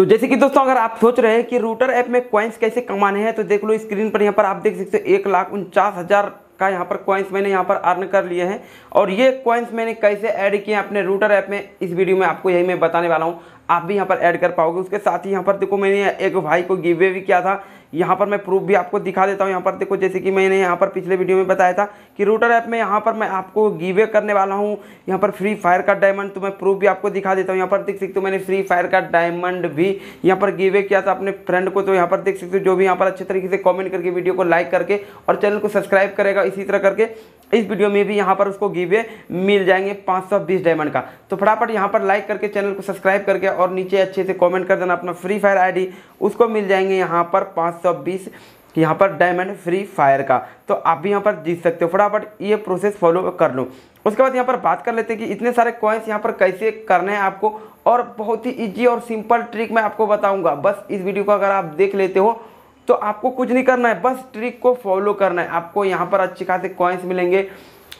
तो जैसे कि दोस्तों अगर आप सोच रहे हैं कि रूटर ऐप में क्वाइंस कैसे कमाने हैं तो देख लो स्क्रीन पर यहाँ पर आप देख सकते हो एक लाख उनचास हज़ार का यहाँ पर क्वाइंस मैंने यहाँ पर अर्न कर लिए हैं और ये क्वाइंस मैंने कैसे ऐड किए अपने रूटर ऐप में इस वीडियो में आपको यही मैं बताने वाला हूँ आप भी यहाँ पर ऐड कर पाओगे उसके साथ ही यहाँ पर देखो मैंने एक भाई को गिवे भी किया था यहाँ पर मैं प्रूफ भी आपको दिखा देता हूँ यहाँ पर देखो जैसे कि मैंने यहाँ पर पिछले वीडियो में बताया था कि रूटर ऐप में यहाँ पर मैं आपको गिवे करने वाला हूँ यहाँ पर फ्री फायर का डायमंड तो मैं प्रूफ भी आपको दिखा देता हूँ यहाँ पर देख सकते हो मैंने फ्री फायर का डायमंड भी यहाँ पर गिवे किया था अपने फ्रेंड को तो यहाँ पर देख सकते हो जो भी यहाँ पर अच्छे तरीके से कॉमेंट करके वीडियो को लाइक करके और चैनल को सब्सक्राइब करेगा इसी तरह करके इस वीडियो में भी यहाँ पर उसको गिवे मिल जाएंगे 520 डायमंड का तो फटाफट यहाँ पर लाइक करके चैनल को सब्सक्राइब करके और नीचे अच्छे से कमेंट कर देना अपना फ्री फायर आईडी उसको मिल जाएंगे यहाँ पर 520 यहाँ पर डायमंड फ्री फायर का तो आप भी यहाँ पर जीत सकते हो फटाफट ये प्रोसेस फॉलो कर लो उसके बाद यहाँ पर बात कर लेते हैं कि इतने सारे कॉइन्स यहाँ पर कैसे करने हैं आपको और बहुत ही ईजी और सिंपल ट्रिक मैं आपको बताऊँगा बस इस वीडियो को अगर आप देख लेते हो तो आपको कुछ नहीं करना है बस ट्रिक को फॉलो करना है आपको यहाँ पर अच्छे खासे कॉइन्स मिलेंगे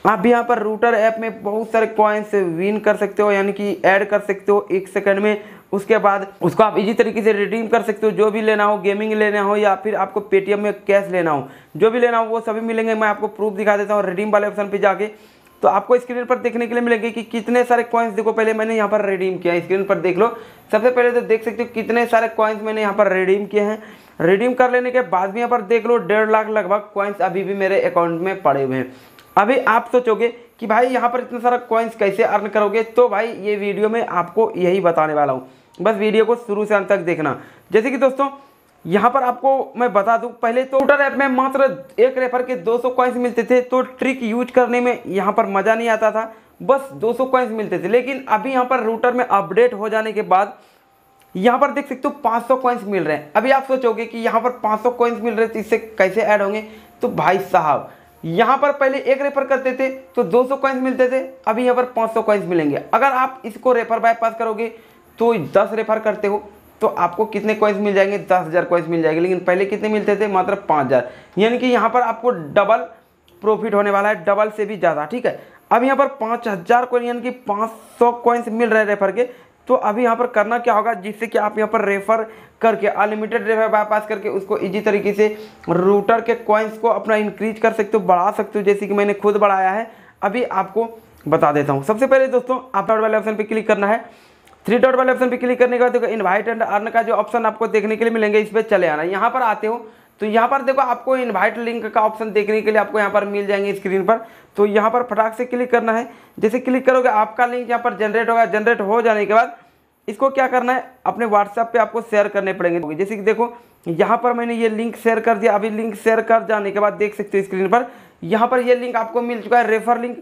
आप भी यहाँ पर रूटर ऐप में बहुत सारे कॉइन्स विन कर सकते हो यानी कि ऐड कर सकते हो एक सेकंड में उसके बाद उसको आप इजी तरीके से रिडीम कर सकते हो जो भी लेना हो गेमिंग लेना हो या फिर आपको पेटीएम में कैश लेना हो जो भी लेना हो वो सभी मिलेंगे मैं आपको प्रूफ दिखा देता हूँ रिडीम वाले ऑप्शन पर जाके तो आपको स्क्रीन पर देखने के लिए मिलेंगे कि कितने सारे कॉइन्स देखो पहले मैंने यहाँ पर रिडीम किया स्क्रीन पर देख लो सबसे पहले तो देख सकते हो कितने सारे कॉइन्स मैंने यहाँ पर रिडीम किए हैं रिडीम कर लेने के बाद भी यहाँ पर देख लो डेढ़ लाख लगभग कॉइन्स अभी भी मेरे अकाउंट में पड़े हुए हैं अभी आप सोचोगे कि भाई यहाँ पर इतना सारा कॉइन्स कैसे अर्न करोगे तो भाई ये वीडियो में आपको यही बताने वाला हूँ बस वीडियो को शुरू से अंत तक देखना जैसे कि दोस्तों यहाँ पर आपको मैं बता दूँ पहले तो ट्विटर ऐप में मात्र एक रेफर के 200 कॉइन्स मिलते थे तो ट्रिक यूज करने में यहाँ पर मज़ा नहीं आता था बस 200 कॉइन्स मिलते थे लेकिन अभी यहाँ पर रूटर में अपडेट हो जाने के बाद यहाँ पर देख सकते हो 500 सौ कॉइन्स मिल रहे हैं अभी आप सोचोगे कि यहाँ पर 500 सौ कॉइन्स मिल रहे हैं तो इससे कैसे ऐड होंगे तो भाई साहब यहाँ पर पहले एक रेफर करते थे तो 200 सौ कॉइन्स मिलते थे अभी यहाँ पर 500 सौ कॉइन्स मिलेंगे अगर आप इसको रेफर बायपास करोगे तो 10 रेफर करते हो तो आपको कितने कॉइन्स मिल जाएंगे दस हज़ार कॉइन्स मिल जाएंगे लेकिन पहले कितने मिलते थे मात्र पाँच हज़ार यानी कि यहाँ पर आपको डबल प्रॉफिट होने वाला है डबल से भी ज़्यादा ठीक है अब यहाँ पर पाँच हज़ार कॉइन यानी कि पाँच सौ कॉइन्स मिल रहे हैं रेफर के तो अभी यहाँ पर करना क्या होगा जिससे कि आप यहाँ पर रेफर करके अनलिमिटेड रेफर बायपास करके उसको इजी तरीके से रूटर के कॉइन्स को अपना इंक्रीज कर सकते हो बढ़ा सकते हो जैसे कि मैंने खुद बढ़ाया है अभी आपको बता देता हूँ सबसे पहले दोस्तों आप डॉट वाले ऑप्शन पर क्लिक करना है थ्री डॉट वाले ऑप्शन पर क्लिक करने के बाद देखो इन्वाइट एंड अर्न का जो ऑप्शन आपको देखने के लिए मिलेंगे इस पर चले आना यहाँ पर आते हो तो यहाँ पर देखो आपको इनवाइट लिंक का ऑप्शन देखने के लिए आपको यहाँ पर मिल जाएंगे स्क्रीन पर तो यहाँ पर फटाक से क्लिक करना है जैसे क्लिक करोगे आपका लिंक यहाँ पर जनरेट होगा जनरेट हो जाने के बाद इसको क्या करना है अपने व्हाट्सएप पे आपको शेयर करने पड़ेंगे जैसे कि देखो यहाँ पर मैंने ये लिंक शेयर कर दिया अभी लिंक शेयर कर जाने के बाद देख सकते हो स्क्रीन पर यहाँ पर ये लिंक आपको मिल चुका है रेफर लिंक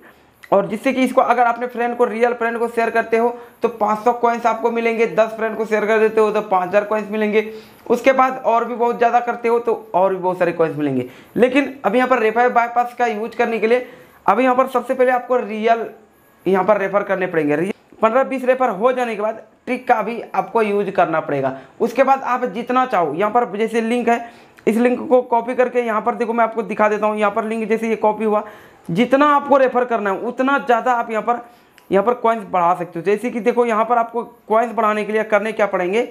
और जिससे कि इसको अगर अपने फ्रेंड को रियल फ्रेंड को शेयर करते हो तो 500 सौ कॉइन्स आपको मिलेंगे 10 फ्रेंड को शेयर कर देते हो तो 5000 हज़ार कॉइन्स मिलेंगे उसके बाद और भी बहुत ज़्यादा करते हो तो और भी बहुत सारे कॉइन्स मिलेंगे लेकिन अब यहाँ पर रेफाई बाईपास का यूज करने के लिए अब यहाँ पर सबसे पहले आपको रियल यहाँ पर रेफर करने पड़ेंगे पंद्रह बीस रेफर हो जाने के बाद ट्रिक का भी आपको यूज करना पड़ेगा उसके बाद आप जितना चाहो यहाँ पर जैसे लिंक है इस लिंक को कॉपी करके यहाँ पर देखो मैं आपको दिखा देता हूँ यहाँ पर लिंक जैसे ये कॉपी हुआ जितना आपको रेफर करना है उतना ज़्यादा आप यहाँ पर यहाँ पर कॉइन्स बढ़ा सकते हो जैसे कि देखो यहाँ पर आपको कॉइन्स बढ़ाने के लिए करने क्या पड़ेंगे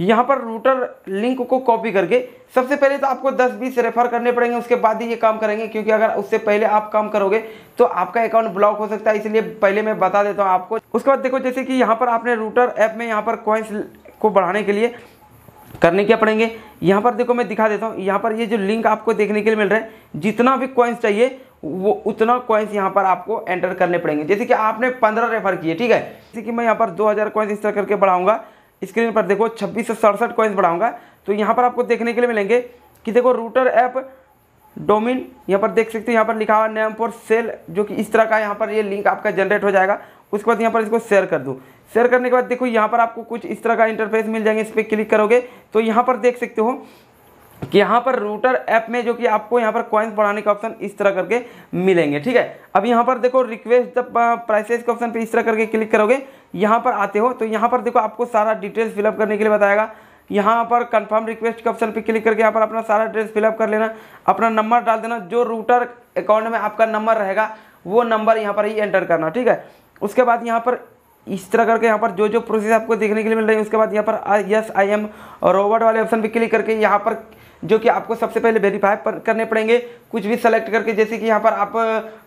यहाँ पर रूटर लिंक को कॉपी करके सबसे पहले तो आपको 10-20 रेफर करने पड़ेंगे उसके बाद ही ये काम करेंगे क्योंकि अगर उससे पहले आप काम करोगे तो आपका अकाउंट ब्लॉक हो सकता है इसलिए पहले मैं बता देता हूँ आपको उसके बाद देखो जैसे कि यहाँ पर आपने रूटर ऐप में यहाँ पर कॉइन्स को बढ़ाने के लिए करने क्या पड़ेंगे यहाँ पर देखो मैं दिखा देता हूँ यहाँ पर ये जो लिंक आपको देखने के लिए मिल रहा है जितना भी कॉइन्स चाहिए वो उतना कॉइन्स यहाँ पर आपको एंटर करने पड़ेंगे जैसे कि आपने पंद्रह रेफर किए ठीक है जैसे कि मैं यहाँ पर दो हज़ार इस तरह करके बढ़ाऊँगा स्क्रीन पर देखो छब्बीस से सड़सठ कॉइन्स बढ़ाऊँगा तो यहाँ पर आपको देखने के लिए मिलेंगे कि देखो रूटर ऐप डोमिन यहाँ पर देख सकते हो यहाँ पर लिखा हुआ नेम फॉर सेल जो कि इस तरह का यहाँ पर ये लिंक आपका जनरेट हो जाएगा उसके बाद यहाँ पर इसको शेयर कर दूँ शेयर करने के बाद देखो यहाँ पर आपको कुछ इस तरह का इंटरफेस मिल जाएंगे इस पर क्लिक करोगे तो यहाँ पर देख सकते हो कि यहाँ पर रूटर ऐप में जो कि आपको यहाँ पर कॉइन्स बढ़ाने का ऑप्शन इस तरह करके मिलेंगे ठीक है अब यहाँ पर देखो रिक्वेस्ट जब प्राइसेस के ऑप्शन पे इस तरह करके क्लिक करोगे यहाँ पर आते हो तो यहाँ पर देखो आपको सारा डिटेल्स फिलअप करने के लिए बताएगा यहाँ पर कंफर्म रिक्वेस्ट के ऑप्शन पर क्लिक करके यहाँ पर अपना सारा डिटेल्स फिलअप कर लेना अपना नंबर डाल देना जो रूटर अकाउंट में आपका नंबर रहेगा वो नंबर यहाँ पर ही एंटर करना ठीक है उसके बाद यहाँ पर इस तरह करके यहाँ पर जो जो प्रोसेस आपको देखने के लिए मिल रही है उसके बाद यहाँ पर यस आई एम रोबोट वाले ऑप्शन पर क्लिक करके यहाँ पर जो कि आपको सबसे पहले वेरीफाई पर करने पड़ेंगे कुछ भी सेलेक्ट करके जैसे कि यहाँ पर आप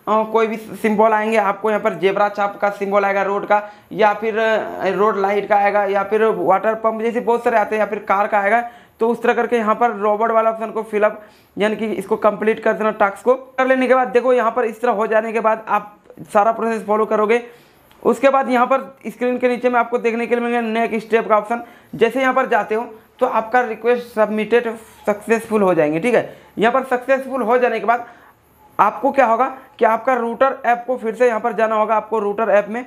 आ, कोई भी सिंबल आएंगे आपको यहाँ पर जेबरा चाप का सिंबल आएगा रोड का या फिर रोड लाइट का आएगा या फिर वाटर पंप जैसे बहुत सारे आते हैं या फिर कार का आएगा तो उस तरह करके यहाँ पर रोबोट वाला ऑप्शन को फिलअप यानी कि इसको कंप्लीट कर देना टास्क को कर लेने के बाद देखो यहाँ पर इस तरह हो जाने के बाद आप सारा प्रोसेस फॉलो करोगे उसके बाद यहाँ पर स्क्रीन के नीचे में आपको देखने के लिए मिलेगा नेक्स्ट स्टेप का ऑप्शन जैसे यहाँ पर जाते हो तो आपका रिक्वेस्ट सबमिटेड सक्सेसफुल हो जाएंगे ठीक है यहाँ पर सक्सेसफुल हो जाने के बाद आपको क्या होगा कि आपका रूटर ऐप को फिर से यहाँ पर जाना होगा आपको रूटर ऐप में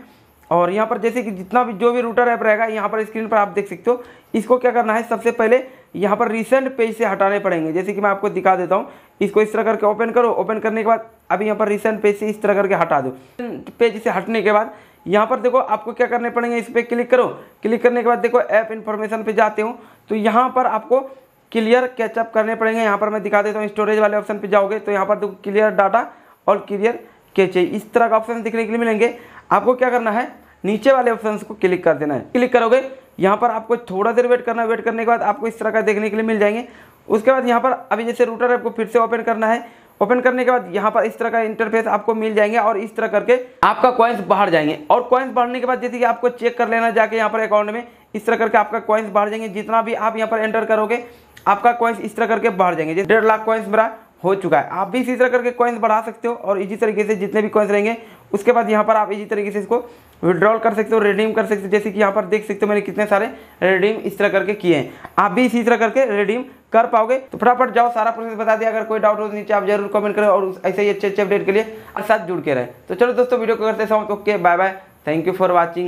और यहाँ पर जैसे कि जितना भी जो भी रूटर ऐप रहेगा यहाँ पर स्क्रीन पर आप देख सकते हो इसको क्या करना है सबसे पहले यहाँ पर रिसेंट पेज से हटाने पड़ेंगे जैसे कि मैं आपको दिखा देता हूँ इसको इस तरह करके ओपन करो ओपन करने के बाद अभी यहाँ पर रिसेंट पेज से इस तरह करके हटा दो पेज से हटने के बाद यहाँ पर देखो आपको क्या करने पड़ेंगे इस पर क्लिक करो क्लिक करने के बाद देखो ऐप इन्फॉर्मेशन पे जाते हो तो यहाँ पर आपको क्लियर कैचअप करने पड़ेंगे यहाँ पर मैं दिखा देता हूँ स्टोरेज वाले ऑप्शन पे जाओगे तो यहाँ पर देखो क्लियर डाटा और क्लियर कैचे इस तरह का ऑप्शन दिखने के लिए मिलेंगे आपको क्या करना है नीचे वाले ऑप्शन को क्लिक कर देना है क्लिक करोगे यहाँ पर आपको थोड़ा देर वेट करना है वेट करने के बाद आपको इस तरह का देखने के लिए मिल जाएंगे उसके बाद यहाँ पर अभी जैसे रूटर आपको फिर से ओपन करना है ओपन करने के बाद यहाँ पर इस तरह का इंटरफेस आपको मिल जाएंगे और इस तरह करके आपका कॉइन्स बाहर जाएंगे और कॉइन्स बढ़ने के बाद जैसे कि आपको चेक कर लेना जाके यहाँ पर अकाउंट में इस तरह करके आपका कॉइन्स बाहर जाएंगे जितना भी आप यहाँ पर एंटर करोगे आपका कॉइन्स इस तरह करके बाहर जाएंगे जैसे डेढ़ लाख कॉइन्स मेरा हो चुका है आप भी इसी तरह करके कॉइन्स बढ़ा सकते हो और इसी तरीके से जितने भी कॉइन्स रहेंगे उसके बाद यहाँ पर आप इसी तरीके से इसको विड्रॉल कर सकते हो रिडीम कर सकते हो जैसे कि यहाँ पर देख सकते हो मैंने कितने सारे रिडीम इस तरह करके किए हैं आप भी इसी तरह करके रिडीम कर पाओगे तो फटाफट जाओ सारा प्रोसेस बता दिया अगर कोई डाउट हो तो नीचे आप जरूर कमेंट करें और ऐसे ही अच्छे अच्छे अपडेट के लिए साथ जुड़ के रहें तो चलो दोस्तों वीडियो को करते समय okay bye bye thank you for watching